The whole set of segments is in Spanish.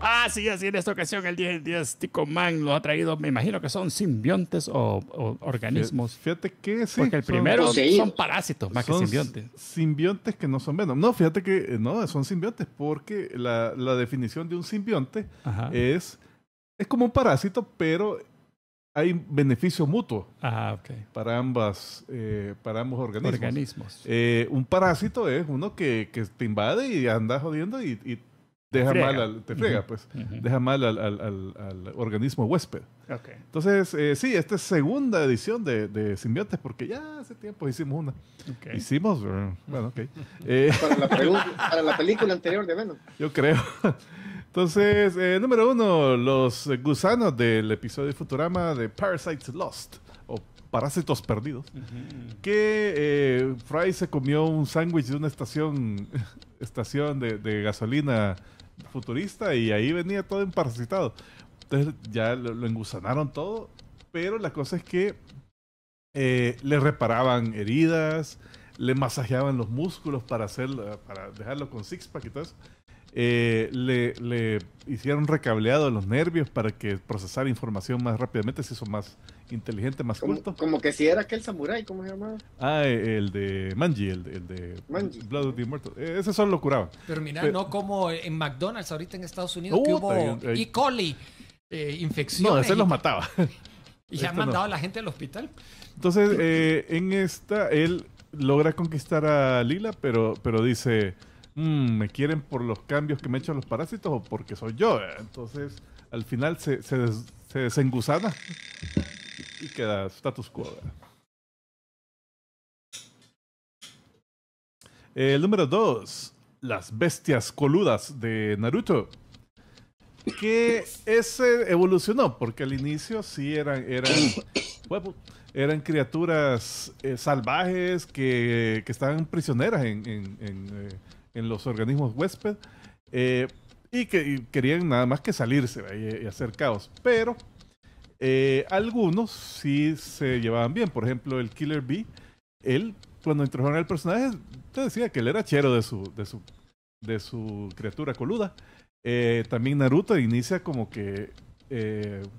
ah, sí, así en esta ocasión el 10 10 Tico Man lo ha traído, me imagino que son simbiontes o, organismos. Fíjate que sí. Porque el primero son, parásitos más que simbiontes. Simbiontes que no son menos. No, fíjate que eh, no, son simbiontes porque la, definición de un simbionte es, es como un parásito, pero hay beneficio mutuo para, ambas, eh, para ambos organismos. organismos. Eh, un parásito es uno que, te invade y anda jodiendo y, y pues. deja mal al, te pues, deja mal al, organismo huésped. Entonces, eh, sí, esta es segunda edición de, de, porque ya hace tiempo hicimos una. Hicimos, eh, bueno, ok. Eh, para, la película anterior de Venom. Yo creo. Entonces, eh, número uno, los gusanos del episodio de Futurama de Parasites Lost, o Parásitos Perdidos, que Fry se comió un sándwich de una estación, estación de, de gasolina futurista y ahí venía todo emparasitado. Entonces ya lo, engusanaron todo, pero la cosa es que eh, le reparaban heridas, le masajeaban los músculos para, hacerlo, para dejarlo con six pack y todo eso. Eh, le, le, hicieron recableado a los nervios para que procesara información más rápidamente, se hizo más inteligente, más culto. Como que si era aquel samurái, ¿cómo se llamaba? Ah, eh, el de Manji, el, de de of the Muerto. Eh, ese solo lo curaba. Pero mira, no como en McDonald's ahorita en Estados Unidos, que hubo E. coli, eh, infecciones. No, ese los mataba. Y ya han este mandado a la gente al hospital. Entonces, en esta, él logra conquistar a Lila, pero, pero dice, Mm, ¿me quieren por los cambios que me echan los parásitos o porque soy yo? Entonces, al final se, se, desengusana y queda status quo. Eh, el número dos. las bestias coludas de Naruto. Que ese evolucionó, porque al inicio sí eran, eran, eran criaturas eh, salvajes que, estaban prisioneras en, eh, en los organismos huésped. Eh, y que querían nada más que salirse eh, y, hacer caos. Pero eh, algunos sí se llevaban bien. Por ejemplo, el Killer Bee, él, cuando en al personaje, te decía que él era chero de su, de su, de su criatura coluda. también Naruto inicia como que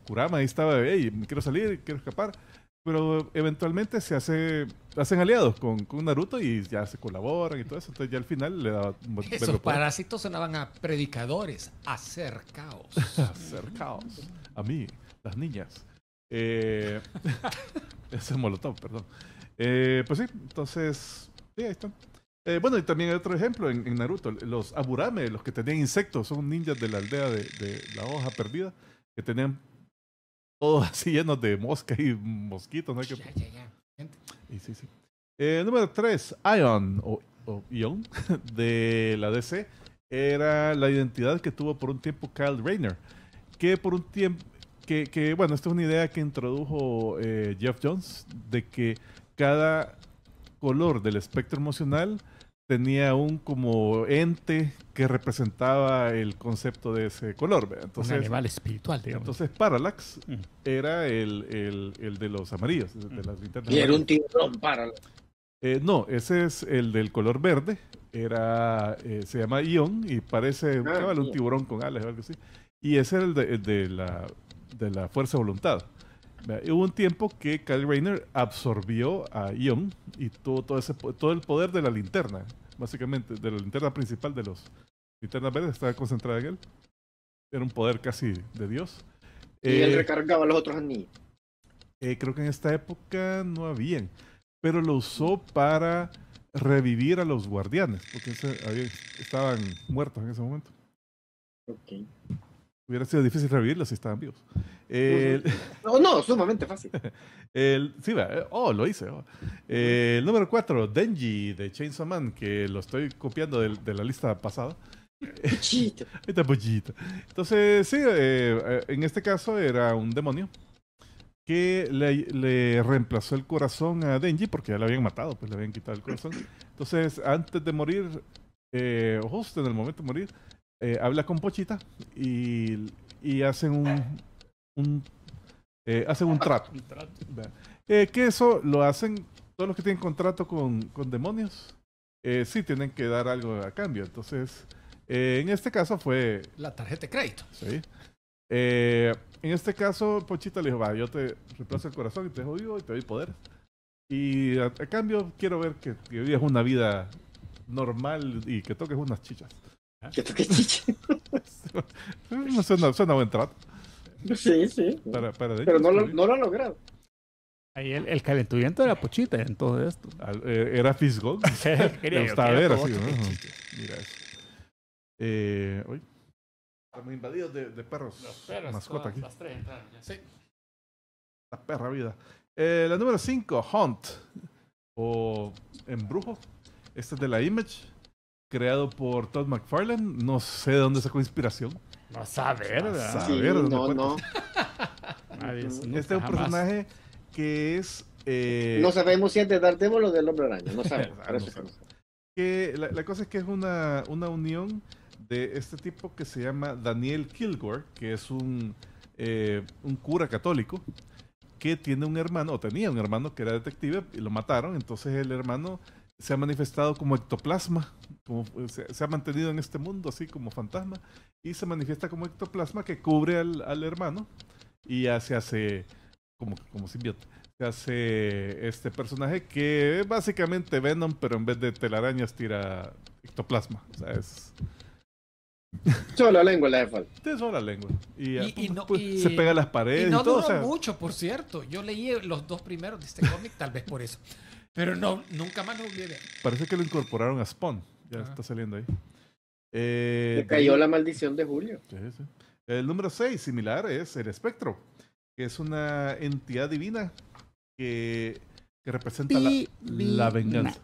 Kurama ahí estaba, y quiero salir, quiero escapar pero eventualmente se hace hacen aliados con, con, Naruto y ya se colaboran y todo eso. Entonces ya al final le da... Esos parásitos sonaban a predicadores, acercaos. acercaos. A mí, las niñas. Eh, ese es Molotov, perdón. Eh, pues sí, entonces... Sí, ahí están. Eh, bueno, y también hay otro ejemplo en, Naruto. Los Aburame, los que tenían insectos, son ninjas de la aldea de, de la hoja perdida, que tenían todos así llenos de mosca y mosquitos. ¿no? sí, sí. Eh, número 3, Ion, o, Ion, de la DC, era la identidad que tuvo por un tiempo Kyle Rayner, que por un tiempo, que, bueno, esta es una idea que introdujo eh, Jeff Jones, de que cada color del espectro emocional tenía un como ente que representaba el concepto de ese color. Entonces, un animal espiritual, Entonces Parallax mm. era el, de los amarillos, de mm. las linternas. Y era un tiburón Parallax. Eh, no, ese es el del color verde. Era, eh, se llama Ion y parece un ah, tiburón con alas o algo así. Y ese era el de, la, de la fuerza de voluntad. hubo un tiempo que Kyle Rayner absorbió a Ion y tuvo todo, ese, todo el poder de la linterna básicamente, de la linterna principal de los linternas verdes, estaba concentrada en él. Era un poder casi de Dios. Y él eh, recargaba los otros anillos. Eh, creo que en esta época no habían, pero lo usó para revivir a los guardianes, porque estaban muertos en ese momento. Ok. Hubiera sido difícil revivirlos si estaban vivos. no, no, sumamente fácil. sí, eh, oh, lo hice. Oh. El número 4, Denji de Chainsaw Man, que lo estoy copiando de, la lista pasada. Puchito. Está Entonces, sí, eh, eh, en este caso era un demonio que le, reemplazó el corazón a Denji porque ya le habían matado, pues le habían quitado el corazón. Entonces, antes de morir, justo en el momento de morir, eh, habla con Pochita y, hacen un, un eh, hacen un trato. Eh, que eso lo hacen todos los que tienen contrato con, con demonios. sí tienen que dar algo a cambio. Entonces, en este caso fue... La tarjeta de crédito. Sí. en este caso, Pochita le dijo, va, yo te reemplazo el corazón y te dejo vivo y te doy poder. Y a, cambio quiero ver que, que vivas una vida normal y que toques unas chichas. ¿Ah? Que toque chiche. no suena, suena buen trato. Sí, sí. Para, Pero no lo, no lo, ha logrado. Ahí el, el calentamiento era pochita en todo esto. Al, eh, era fisgón. Quería gustaba ver así. ¿no? Mira eso. Eh, uy. Estamos invadidos de, de perros. Las perros. Mascota aquí. Las tres entraron Sí. La perra vida. Eh, la número 5, Hunt. O Embrujo. Esta es de la Image creado por Todd McFarlane. No sé de dónde sacó inspiración. No saber, ¿verdad? no, no. este es un personaje que es. Eh, no sabemos si es de Daredevil del Hombre Araña. No sabemos. Ah, la, cosa es que es una, unión de este tipo que se llama Daniel Kilgore, que es un, eh, un cura católico que tiene un hermano, o tenía un hermano que era detective y lo mataron. Entonces el hermano se ha manifestado como ectoplasma, como se, ha mantenido en este mundo así como fantasma, y se manifiesta como ectoplasma que cubre al, al hermano y ya se hace como, como simbiote. Se hace este personaje que es básicamente Venom, pero en vez de telarañas tira ectoplasma. O sea, es. Solo lengua la de Es la lengua. Y, se pega a las paredes. Y no todo, mucho, por cierto. Yo leí los dos primeros de este cómic, tal vez por eso. Pero no, nunca más lo olvidé. Parece que lo incorporaron a Spawn. Ya ah. está saliendo ahí. Eh, cayó la maldición de Julio. El número 6, similar, es el espectro, que es una entidad divina que, representa la, venganza.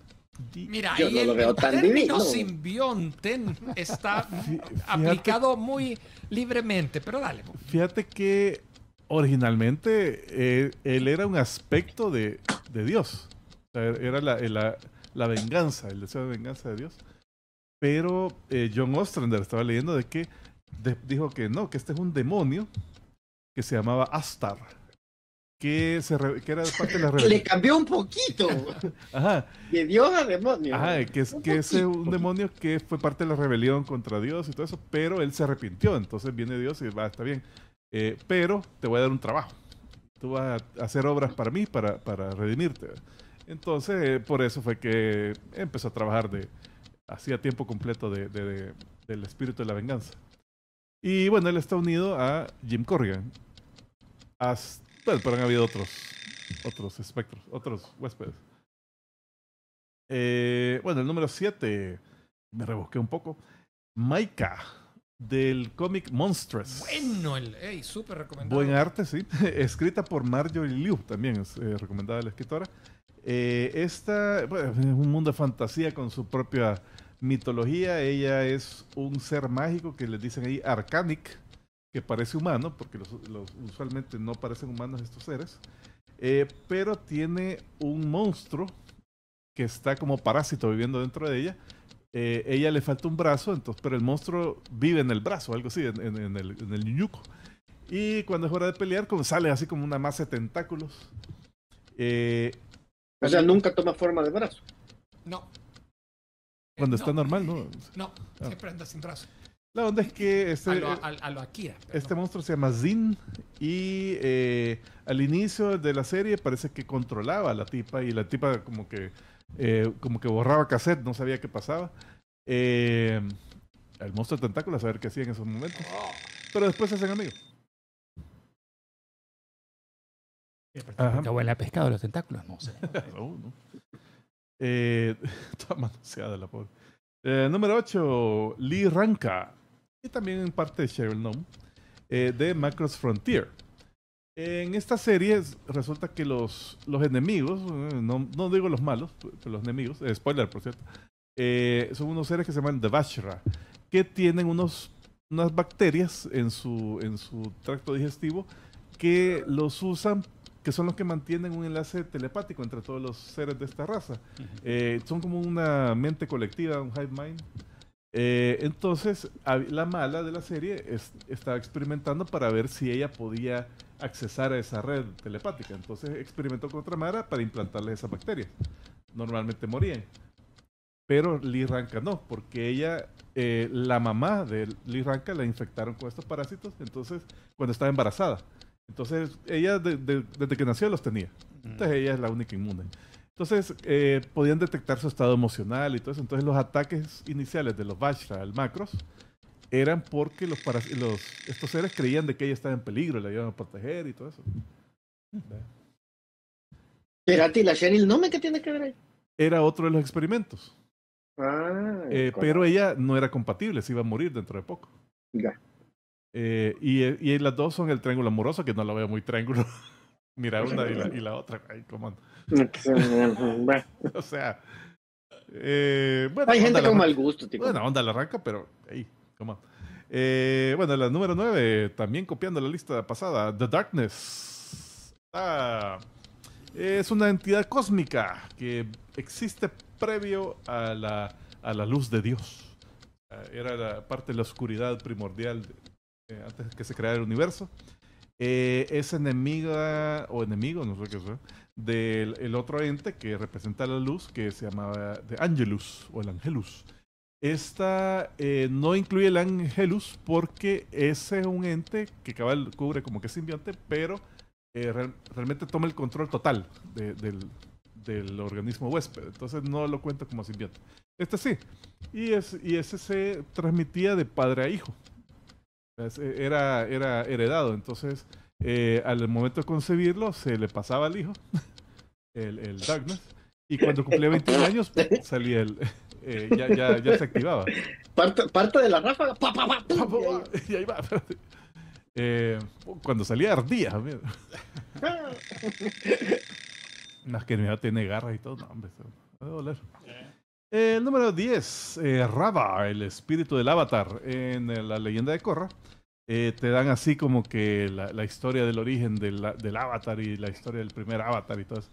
Mira, el, término simbionten está aplicado muy libremente, pero dale. Pues. Fíjate que originalmente eh, él era un aspecto de, de Dios. Eh, era eh, la, la, venganza, el deseo de venganza de Dios. Pero eh, John Ostrander estaba leyendo de que dijo que no, que este es un demonio que se llamaba Astar, que, se que era parte de la rebelión. Le cambió un poquito. De Dios a demonio. que, es, que es un demonio que fue parte de la rebelión contra Dios y todo eso, pero él se arrepintió. Entonces viene Dios y va, está bien. pero te voy a dar un trabajo. Tú vas a hacer obras para mí, para, para redimirte. Entonces, por eso fue que empezó a trabajar de hacía tiempo completo del espíritu de la venganza. Y bueno, él está unido a Jim Corrigan. pero han habido otros, otros espectros, otros huéspedes. Eh, bueno, el número 7, me rebusqué un poco. Maika, del cómic Monstrous. Bueno, el, súper recomendado. Buen arte, sí. Escrita por Marjorie Liu, también es eh, recomendada la escritora. Eh, esta es un mundo de fantasía con su propia mitología. Ella es un ser mágico que le dicen ahí Arcanic, que parece humano, porque los, usualmente no parecen humanos estos seres. Eh, pero tiene un monstruo que está como parásito viviendo dentro de ella. Eh, ella le falta un brazo, entonces, pero el monstruo vive en el brazo, algo así, en, el, en ñuco. Y cuando es hora de pelear, como sale así como una masa de tentáculos. Eh, o sea, nunca toma forma de brazo. No. Cuando eh, está normal, ¿no? No, ah. siempre anda sin brazo. La onda es que este, eh, este monstruo se llama Zin y eh, al inicio de la serie parece que controlaba a la tipa y la tipa como que como que borraba cassette, no sabía qué pasaba. el monstruo de tentáculo a saber qué hacía en esos momentos. Oh. Pero después se hacen amigos. ¿Te huele a pescado los tentáculos? No sé. Eh, está la pobre. Eh, número 8, Lee Ranka. Y también en parte de Cheryl Nome. Eh, de Macros Frontier. En esta serie resulta que los, los enemigos, no, no digo los malos, pero los enemigos, spoiler por cierto, son unos seres que se llaman The que tienen unos, unas bacterias en su, en su tracto digestivo que los usan que son los que mantienen un enlace telepático entre todos los seres de esta raza. Eh, son como una mente colectiva, un hive mind. Eh, entonces, la mala de la serie estaba experimentando para ver si ella podía accesar a esa red telepática. Entonces, experimentó con otra mala para implantarle esa bacteria. Normalmente morían. Pero Lee Ranca no, porque ella, eh, la mamá de Lee Ranca, la infectaron con estos parásitos. Entonces, cuando estaba embarazada. Entonces, ella desde que nació los tenía. Entonces, mm. ella es la única inmune. Entonces, eh, podían detectar su estado emocional y todo eso. Entonces, los ataques iniciales de los Vajra al Macros eran porque los, los, estos seres creían de que ella estaba en peligro, la iban a proteger y todo eso. Espérate, ti la Cheryl me que tiene que ver ahí? Era otro de los experimentos. Ah, eh, pero ella no era compatible, se iba a morir dentro de poco. Ya. Eh, y, y, las dos son el triángulo amoroso, que no la veo muy triángulo. Mira una y la, otra. Ay, ¿cómo? o sea. Eh, Hay gente con mal gusto, tipo. Bueno, onda la arranca, pero. Hey, ¿cómo? Eh, bueno, la número 9, también copiando la lista pasada, The Darkness. Ah, es una entidad cósmica que existe previo a la, a la luz de Dios. Ah, era la parte de la oscuridad primordial eh, antes que se creara el universo, eh, es enemiga o enemigo, no sé qué sea, del otro ente que representa la luz, que se llamaba de Angelus o el Angelus. Esta eh, no incluye el Angelus porque ese es un ente que cabal cubre como que es simbionte, pero realmente toma el control total del, organismo huésped. Entonces no lo cuenta como simbionte. Este sí. Y, es, y ese se transmitía de padre a hijo. Eh, era, era heredado, entonces eh, al momento de concebirlo se le pasaba al hijo, el, el Darkness, y cuando cumplía 21 años salía el... Eh, ya, ya, ya, se activaba. Parte, de la ráfaga, y ahí va, cuando salía ardía. Ah. Más que me tiene garras y todo. No, hombre, va a doler. El número 10, eh, Raba, el espíritu del avatar en eh, la leyenda de Korra. Eh, te dan así como que la, historia del origen del, avatar y la historia del primer avatar y todo eso.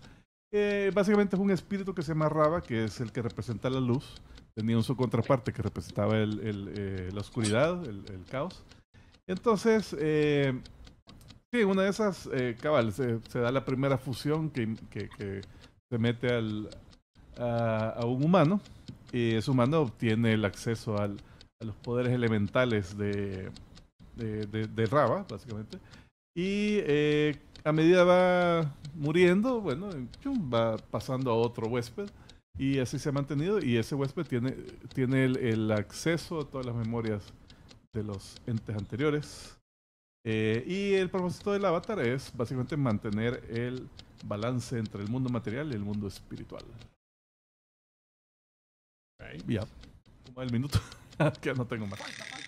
Eh, básicamente es un espíritu que se llama Raba, que es el que representa la luz. Tenía su contraparte que representaba el, la oscuridad, el, caos. Entonces, sí, una de esas, cabal, se, da la primera fusión que se mete al, a, un humano y ese humano obtiene el acceso a los poderes elementales de, de, de, Raba, básicamente. Y eh, a medida va muriendo, bueno, va pasando a otro huésped. Y así se ha mantenido. Y ese huésped tiene, tiene el, acceso a todas las memorias de los entes anteriores. Eh, y el propósito del avatar es básicamente mantener el balance entre el mundo material y el mundo espiritual. Okay. Ya. el minuto. que no tengo más.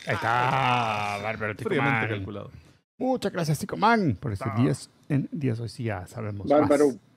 Ahí está, bárbaro, Fríamente calculado. Muchas gracias, Man por ese 10 ah. en 10. Hoy sí ya sabemos. Bárbaro.